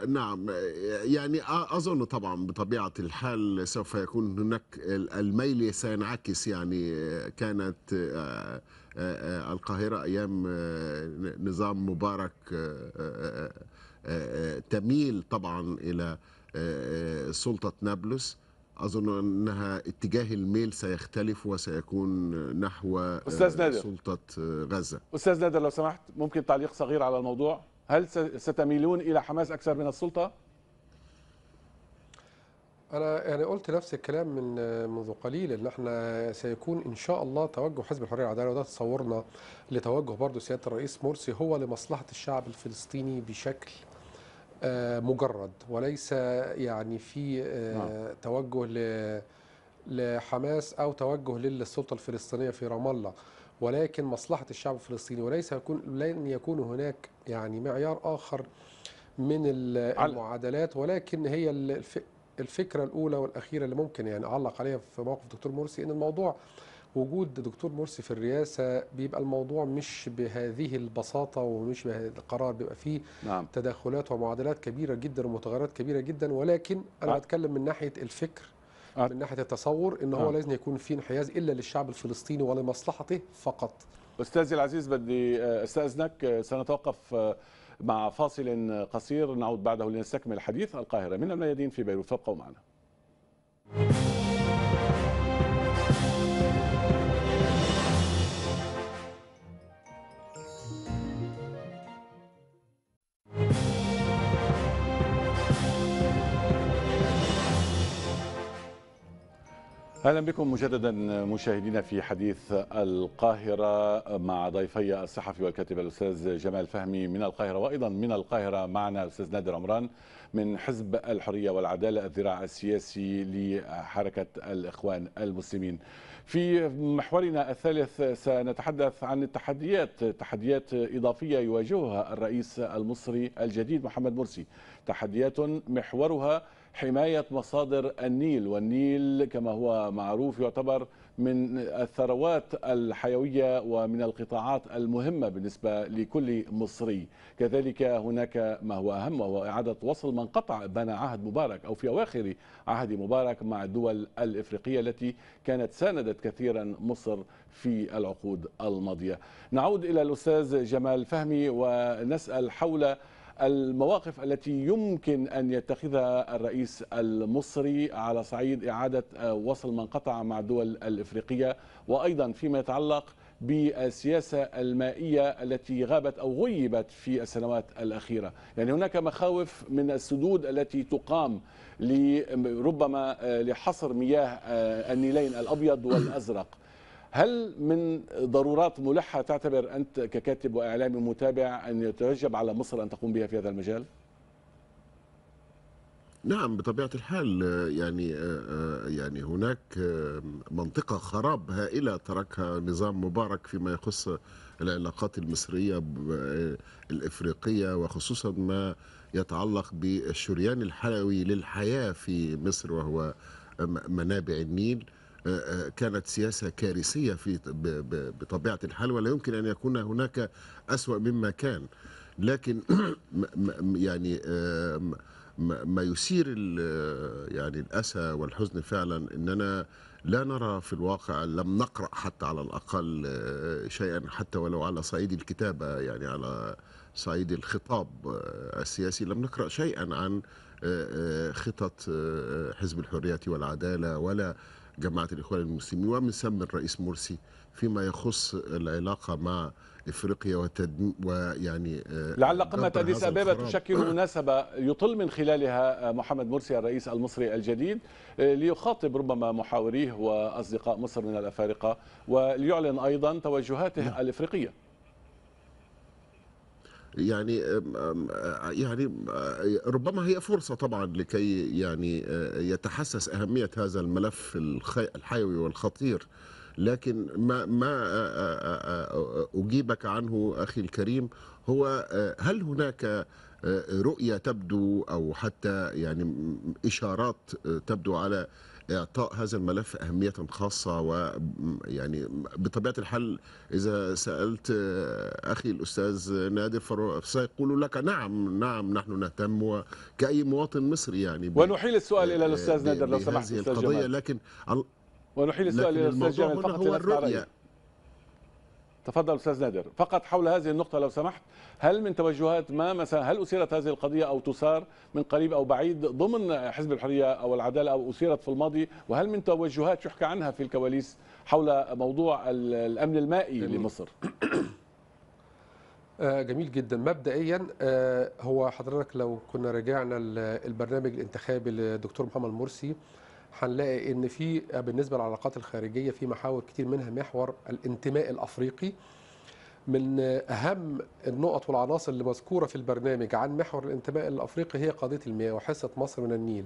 نعم يعني اظن طبعا بطبيعه الحال سوف يكون هناك الميل سينعكس يعني كانت القاهره ايام نظام مبارك تميل طبعا الى سلطه نابلس اظن انها اتجاه الميل سيختلف وسيكون نحو آه، أستاذ نادر. سلطه آه، غزه استاذ نادر لو سمحت ممكن تعليق صغير على الموضوع هل ستميلون الى حماس اكثر من السلطه انا يعني قلت نفس الكلام من آه، منذ قليل ان احنا سيكون ان شاء الله توجه حزب الحريه والعداله وده تصورنا لتوجه برضه سياده الرئيس مرسي هو لمصلحه الشعب الفلسطيني بشكل آه، مجرد وليس يعني في آه، نعم. توجه لحماس او توجه للسلطه الفلسطينيه في رام الله ولكن مصلحه الشعب الفلسطيني وليس يكون لن يكون هناك يعني معيار اخر من المعادلات ولكن هي الفكره الاولى والاخيره اللي ممكن يعني اعلق عليها في موقف دكتور مرسي ان الموضوع وجود دكتور مرسي في الرئاسه بيبقى الموضوع مش بهذه البساطه ومش بهذا القرار بيبقى فيه نعم. تداخلات ومعادلات كبيره جدا ومتغيرات كبيره جدا ولكن انا أتكلم أه. بتكلم من ناحيه الفكر أه. من ناحيه التصور ان هو أه. لازم يكون في انحياز الا للشعب الفلسطيني ولمصلحته فقط استاذي العزيز بدي استاذنك سنتوقف مع فاصل قصير نعود بعده لنستكمل الحديث القاهره من الميادين في بيروت فابقوا معنا اهلا بكم مجددا مشاهدينا في حديث القاهره مع ضيفي الصحفي والكاتب الاستاذ جمال فهمي من القاهره وايضا من القاهره معنا الاستاذ نادر عمران من حزب الحريه والعداله الذراع السياسي لحركه الاخوان المسلمين. في محورنا الثالث سنتحدث عن التحديات تحديات إضافية يواجهها الرئيس المصري الجديد محمد مرسي تحديات محورها حماية مصادر النيل والنيل كما هو معروف يعتبر من الثروات الحيوية ومن القطاعات المهمة بالنسبة لكل مصري كذلك هناك ما هو أهم وهو إعادة وصل من قطع بنى عهد مبارك أو في أواخر عهد مبارك مع الدول الإفريقية التي كانت ساندت كثيرا مصر في العقود الماضية نعود إلى الأستاذ جمال فهمي ونسأل حول المواقف التي يمكن أن يتخذها الرئيس المصري على صعيد إعادة آه، وصل من قطع مع الدول الإفريقية وأيضا فيما يتعلق بالسياسة المائية التي غابت أو غيبت في السنوات الأخيرة يعني هناك مخاوف من السدود التي تقام لربما آه، لحصر مياه آه، النيلين الأبيض والأزرق هل من ضرورات ملحة تعتبر أنت ككاتب وإعلامي متابع أن يتوجب على مصر أن تقوم بها في هذا المجال؟ نعم بطبيعة الحال يعني آه، آه، يعني هناك آه، منطقة خراب هائلة تركها نظام مبارك فيما يخص العلاقات المصرية الإفريقية وخصوصا ما يتعلق بالشريان الحلوي للحياة في مصر وهو منابع النيل آه، آه، كانت سياسة كارثية في بطبيعة الحال ولا يمكن أن يكون هناك أسوأ مما كان لكن يعني آه، ما يثير يعني الأسى والحزن فعلا أننا لا نرى في الواقع لم نقرأ حتى على الأقل شيئا حتى ولو على صعيد الكتابة يعني على صعيد الخطاب السياسي لم نقرأ شيئا عن خطط حزب الحرية والعدالة ولا جماعه الاخوان المسلمين ومن ثم الرئيس مرسي فيما يخص العلاقه مع افريقيا وتدم ويعني آه، لعل قمه اديس ابابا تشكل مناسبه يطل من خلالها آه، محمد مرسي الرئيس المصري الجديد آه، ليخاطب ربما محاوريه واصدقاء مصر من الافارقه وليعلن ايضا توجهاته نعم. الافريقيه يعني يعني ربما هي فرصه طبعا لكي يعني يتحسس اهميه هذا الملف الحيوي والخطير لكن ما ما اجيبك عنه اخي الكريم هو هل هناك رؤيه تبدو او حتى يعني اشارات تبدو على اعطاء هذا الملف اهميه خاصه ويعني بطبيعه الحال اذا سالت اخي الاستاذ نادر سيقول لك نعم نعم نحن نهتم كاي مواطن مصري يعني ونحيل السؤال الى الاستاذ نادر لو سمحت هذه القضيه لكن ونحيل السؤال الى الاستاذ جمال فقط هو الرؤيه تفضل استاذ نادر فقط حول هذه النقطه لو سمحت هل من توجهات ما مثلا هل اثيرت هذه القضيه او تثار من قريب او بعيد ضمن حزب الحريه او العداله او اثيرت في الماضي وهل من توجهات يحكى عنها في الكواليس حول موضوع الامن المائي جميل. لمصر آه، جميل جدا مبدئيا آه، هو حضرتك لو كنا رجعنا البرنامج الانتخابي للدكتور محمد مرسي هنلاقي ان في بالنسبه للعلاقات الخارجيه في محاور كتير منها محور الانتماء الافريقي من اهم النقط والعناصر اللي مذكوره في البرنامج عن محور الانتماء الافريقي هي قضيه المياه وحصه مصر من النيل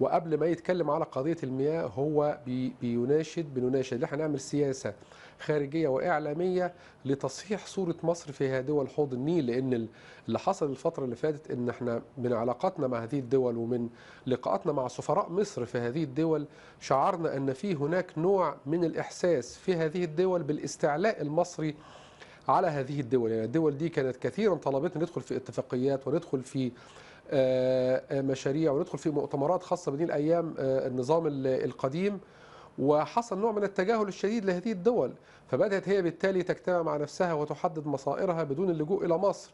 وقبل ما يتكلم على قضيه المياه هو بيناشد بنناشد احنا نعمل سياسه خارجيه واعلاميه لتصحيح صوره مصر هذه دول حوض النيل لان اللي حصل الفتره اللي فاتت ان احنا من علاقاتنا مع هذه الدول ومن لقاءاتنا مع سفراء مصر في هذه الدول شعرنا ان في هناك نوع من الاحساس في هذه الدول بالاستعلاء المصري على هذه الدول يعني الدول دي كانت كثيرا طلبتنا ندخل في اتفاقيات وندخل في مشاريع وندخل في مؤتمرات خاصه بدين ايام آه، النظام القديم وحصل نوع من التجاهل الشديد لهذه الدول فبدات هي بالتالي تجتمع مع نفسها وتحدد مصائرها بدون اللجوء الى مصر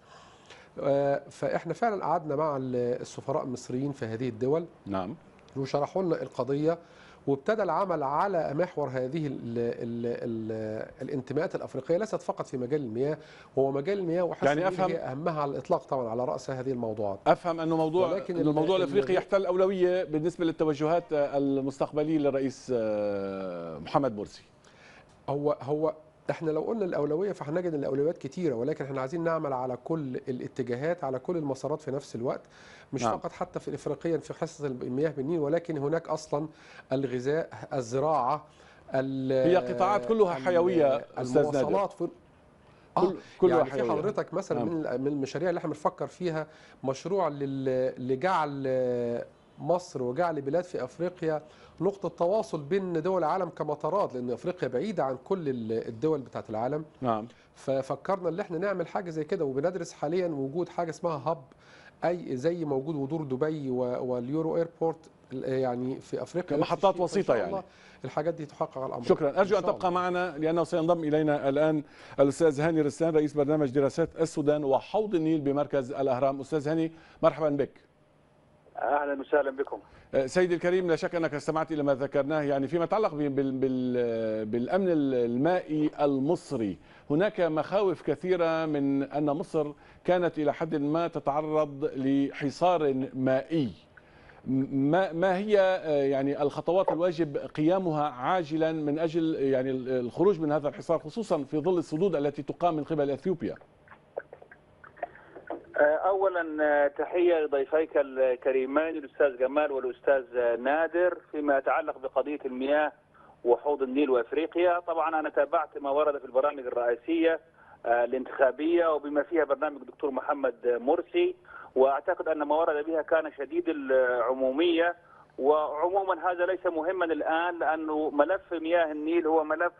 آه، فاحنا فعلا قعدنا مع السفراء المصريين في هذه الدول نعم وشرحوا لنا القضيه وابتدى العمل على محور هذه ال ال ال الانتماءات الافريقيه ليست فقط في مجال المياه هو مجال المياه وحسب يعني أفهم هي اهمها على الاطلاق طبعا على راس هذه الموضوعات افهم انه موضوع ولكن إن الموضوع الافريقي يحتل اولويه بالنسبه للتوجهات المستقبليه للرئيس آه، محمد مرسي هو هو احنا لو قلنا الاولويه فهنجد ان الاولويات كثيره ولكن احنا عايزين نعمل على كل الاتجاهات على كل المسارات في نفس الوقت مش نعم. فقط حتى في افريقيا في حصه المياه بالنيل ولكن هناك اصلا الغذاء الزراعه هي قطاعات كلها حيويه استاذ نادر آه كل يعني في حضرتك مثلا نعم. من المشاريع اللي احنا بنفكر فيها مشروع لجعل مصر وجعل بلاد في افريقيا نقطه تواصل بين دول العالم كمطارات لان افريقيا بعيده عن كل الدول بتاعت العالم نعم ففكرنا ان احنا نعمل حاجه زي كده وبندرس حاليا وجود حاجه اسمها هب اي زي موجود ودور دبي واليورو ايربورت يعني في افريقيا محطات وسيطه يعني الحاجات دي تحقق على الامر شكرا ارجو ان تبقى معنا لانه سينضم الينا الان الاستاذ هاني رستان رئيس برنامج دراسات السودان وحوض النيل بمركز الاهرام استاذ هاني مرحبا بك اهلا وسهلا بكم. أه، سيدي الكريم لا شك انك استمعت الى ما ذكرناه يعني فيما يتعلق بالامن المائي المصري، هناك مخاوف كثيره من ان مصر كانت الى حد ما تتعرض لحصار مائي. ما ما هي أه، يعني الخطوات الواجب قيامها عاجلا من اجل يعني الخروج من هذا الحصار خصوصا في ظل الصدود التي تقام من قبل اثيوبيا؟ آه، اولا آه، تحيه لضيفيك الكريمين الاستاذ جمال والاستاذ آه، نادر فيما يتعلق بقضيه المياه وحوض النيل وافريقيا طبعا انا تابعت ما ورد في البرامج الرئاسيه الانتخابيه وبما فيها برنامج الدكتور محمد مرسي واعتقد ان ما ورد بها كان شديد العموميه وعموما هذا ليس مهما الان لانه ملف مياه النيل هو ملف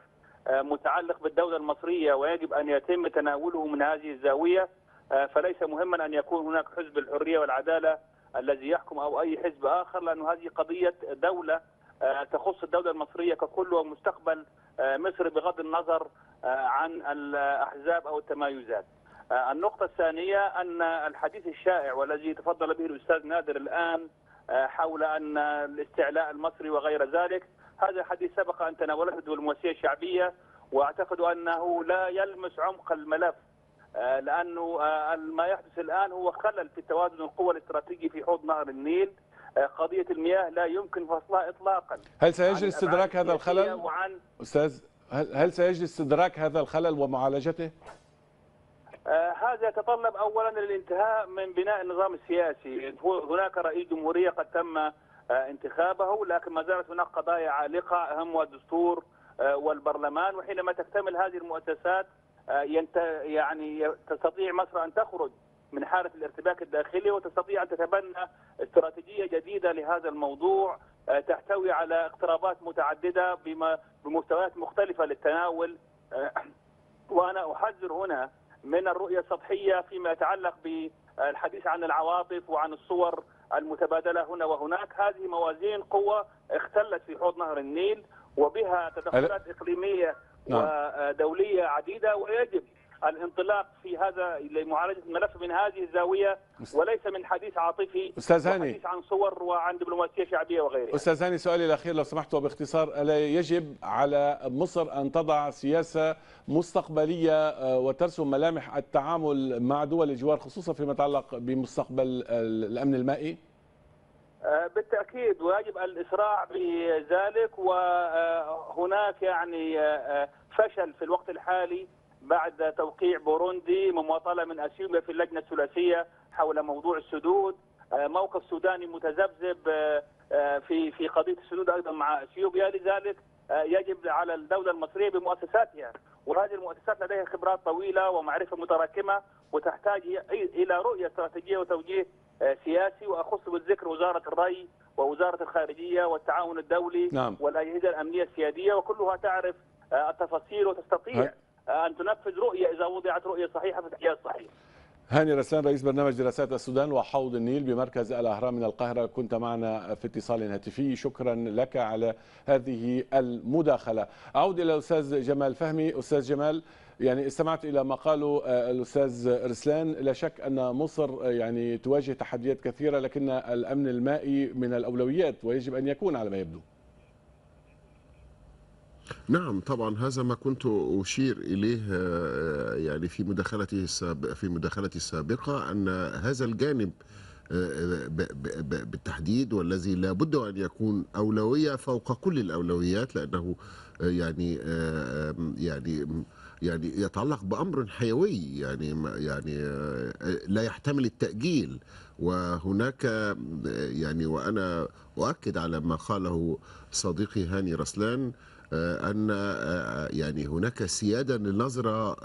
متعلق بالدوله المصريه ويجب ان يتم تناوله من هذه الزاويه آه، فليس مهما أن يكون هناك حزب الحرية والعدالة الذي يحكم أو أي حزب آخر لانه هذه قضية دولة آه، تخص الدولة المصرية ككل ومستقبل آه، مصر بغض النظر عن الأحزاب أو التمايزات النقطة الثانية أن الحديث الشائع والذي تفضل به الأستاذ نادر الآن حول أن الاستعلاء المصري وغير ذلك هذا الحديث سبق أن تناولته الدبلوماسيه الشعبية وأعتقد أنه لا يلمس عمق الملف آه، لانه آه، ما يحدث الان هو خلل في توازن القوى الاستراتيجي في حوض نهر النيل آه، قضيه المياه لا يمكن فصلها اطلاقا هل سيجري يعني استدراك هذا الخلل وعن... استاذ هل هل سيجري استدراك هذا الخلل ومعالجته هذا يتطلب اولا الانتهاء من بناء النظام السياسي هناك رئيس جمهوريه قد تم انتخابه لكن ما زالت هناك قضايا عالقه اهمها الدستور والبرلمان وحينما تكتمل هذه المؤسسات آه، ينت... يعني تستطيع مصر ان تخرج من حاله الارتباك الداخلي وتستطيع ان تتبنى استراتيجيه جديده لهذا الموضوع آه، تحتوي على اقترابات متعدده بما بمستويات مختلفه للتناول آه، وانا احذر هنا من الرؤيه السطحيه فيما يتعلق بالحديث عن العواطف وعن الصور المتبادله هنا وهناك هذه موازين قوه اختلت في حوض نهر النيل وبها تدخلات اقليميه نعم. ودوليه عديده ويجب الانطلاق في هذا لمعالجه الملف من هذه الزاويه وليس من حديث عاطفي استاذ هاني حديث عن صور وعن دبلوماسيه شعبيه وغيرها استاذ هاني سؤالي الاخير لو سمحت وباختصار الا يجب على مصر ان تضع سياسه مستقبليه آه، وترسم ملامح التعامل مع دول الجوار خصوصا فيما يتعلق بمستقبل الامن المائي؟ آه، بالتاكيد ويجب الاسراع بذلك وهناك يعني آه، آه، فشل في الوقت الحالي بعد توقيع بوروندي مماطله من اثيوبيا في اللجنه الثلاثيه حول موضوع السدود موقف سوداني متذبذب في في قضيه السدود ايضا مع اثيوبيا لذلك آه، يجب على الدولة المصرية بمؤسساتها وهذه المؤسسات لديها خبرات طويلة ومعرفة متراكمة وتحتاج إلى رؤية استراتيجية وتوجيه آه، سياسي وأخص بالذكر وزارة الري ووزارة الخارجية والتعاون الدولي نعم. والأجهزة الأمنية السيادية وكلها تعرف آه، التفاصيل وتستطيع أن تنفذ رؤية إذا وضعت رؤية صحيحة في الحياة الصحيح هاني رسلان رئيس برنامج دراسات السودان وحوض النيل بمركز الأهرام من القاهرة كنت معنا في اتصال هاتفي شكرا لك على هذه المداخلة أعود إلى الأستاذ جمال فهمي أستاذ جمال يعني استمعت إلى ما قاله آه، الأستاذ رسلان لا شك أن مصر آه، يعني تواجه تحديات كثيرة لكن الأمن المائي من الأولويات ويجب أن يكون على ما يبدو نعم طبعا هذا ما كنت أشير إليه آه، آه، يعني في مداخلتي السابقة في مداخلتي السابقة أن هذا الجانب آه، بالتحديد والذي لا بد أن يكون أولوية فوق كل الأولويات لأنه يعني يعني يعني يتعلق بأمر حيوي يعني يعني لا يحتمل التأجيل وهناك يعني وأنا أؤكد على ما قاله صديقي هاني رسلان آه، ان آه، آه، يعني هناك سياده للنظره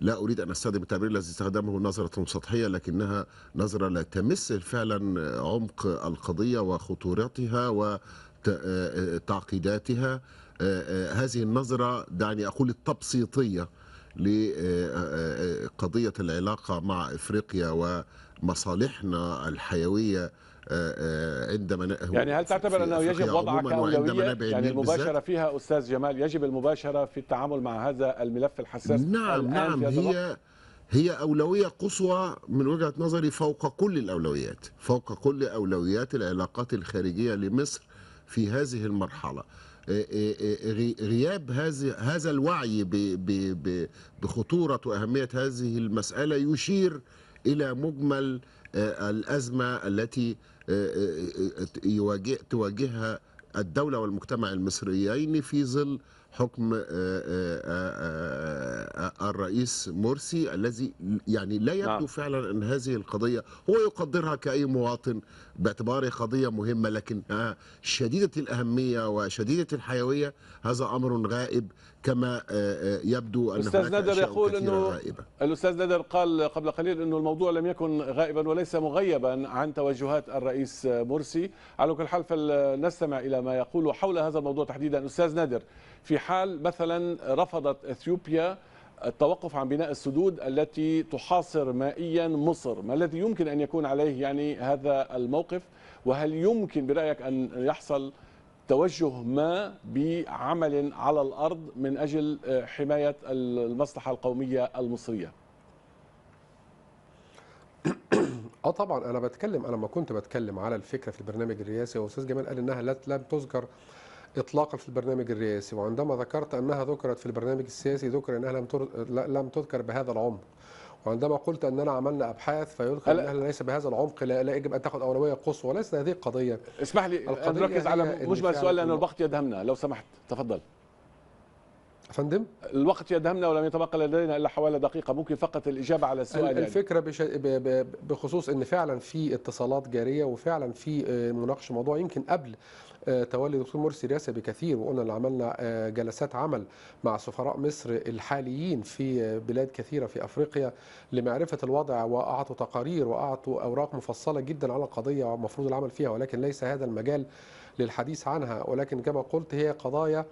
لا اريد ان استخدم التعبير الذي استخدمه نظره سطحيه لكنها نظره لا تمس فعلا عمق القضيه وخطورتها وتعقيداتها هذه النظره دعني اقول التبسيطيه لقضيه العلاقه مع افريقيا ومصالحنا الحيويه آه، آه، عندما يعني هل تعتبر انه يجب وضع اولويه يعني المباشره فيها استاذ جمال يجب المباشره في التعامل مع هذا الملف الحساس نعم نعم هي هي أولوية قصوى من وجهة نظري فوق كل الأولويات فوق كل أولويات العلاقات الخارجية لمصر في هذه المرحلة إيه، إيه، إيه، غياب هذا الوعي بخطورة وأهمية هذه المسألة يشير إلى مجمل آه، الأزمة التي آه، آه، آه، يواجه تواجهها الدولة والمجتمع المصريين في ظل حكم آه، آه، آه، الرئيس مرسي الذي يعني لا يبدو نعم. فعلا ان هذه القضيه هو يقدرها كاي مواطن باعتبارها قضيه مهمه لكن شديده الاهميه وشديده الحيويه هذا امر غائب كما يبدو ان الاستاذ نادر يقول انه غائبة. الاستاذ نادر قال قبل قليل انه الموضوع لم يكن غائبا وليس مغيبا عن توجهات الرئيس مرسي على كل حال فلنستمع الى ما يقول حول هذا الموضوع تحديدا استاذ نادر في حال مثلا رفضت اثيوبيا التوقف عن بناء السدود التي تحاصر مائيا مصر ما الذي يمكن أن يكون عليه يعني هذا الموقف وهل يمكن برأيك أن يحصل توجه ما بعمل على الأرض من أجل آه، حماية المصلحة القومية المصرية اه طبعا انا بتكلم انا لما كنت بتكلم على الفكره في البرنامج الرئاسي واستاذ جمال قال انها لم تذكر اطلاقا في البرنامج الرئاسي وعندما ذكرت انها ذكرت في البرنامج السياسي ذكر انها لم لم تذكر بهذا العمق وعندما قلت اننا عملنا ابحاث فيذكر انها ليس بهذا العمق لا, لا يجب ان تاخذ اولويه قصوى وليس هذه القضيه اسمح لي القضية نركز على مجمل السؤال لان الوقت يدهمنا لو سمحت تفضل فندم الوقت يدهمنا ولم يتبقى لدينا الا حوالي دقيقه ممكن فقط الاجابه على السؤال يعني. الفكره بش... ب... بخصوص ان فعلا في اتصالات جاريه وفعلا في آه، مناقشه موضوع يمكن قبل آه، تولي دكتور مرسي رئاسه بكثير وقلنا اللي عملنا آه، جلسات عمل مع سفراء مصر الحاليين في بلاد كثيره في افريقيا لمعرفه الوضع واعطوا تقارير واعطوا اوراق مفصله جدا على القضيه ومفروض العمل فيها ولكن ليس هذا المجال للحديث عنها ولكن كما قلت هي قضايا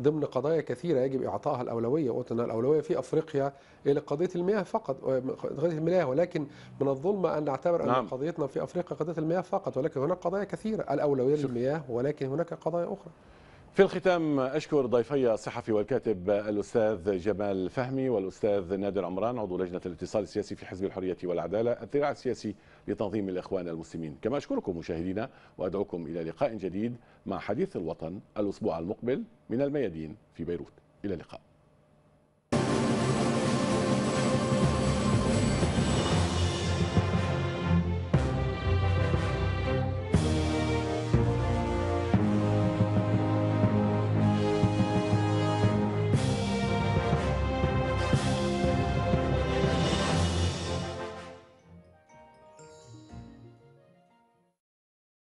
ضمن قضايا كثيره يجب اعطائها الاولويه وقلت ان الاولويه في افريقيا الى قضيه المياه فقط قضيه المياه ولكن من الظلمه ان نعتبر نعم. ان قضيتنا في افريقيا قضيه المياه فقط ولكن هناك قضايا كثيره الاولويه للمياه ولكن هناك قضايا اخرى في الختام أشكر ضيفي الصحفي والكاتب الأستاذ جمال فهمي والأستاذ نادر عمران عضو لجنة الاتصال السياسي في حزب الحرية والعدالة الذراع السياسي لتنظيم الإخوان المسلمين كما أشكركم مشاهدينا وأدعوكم إلى لقاء جديد مع حديث الوطن الأسبوع المقبل من الميادين في بيروت إلى اللقاء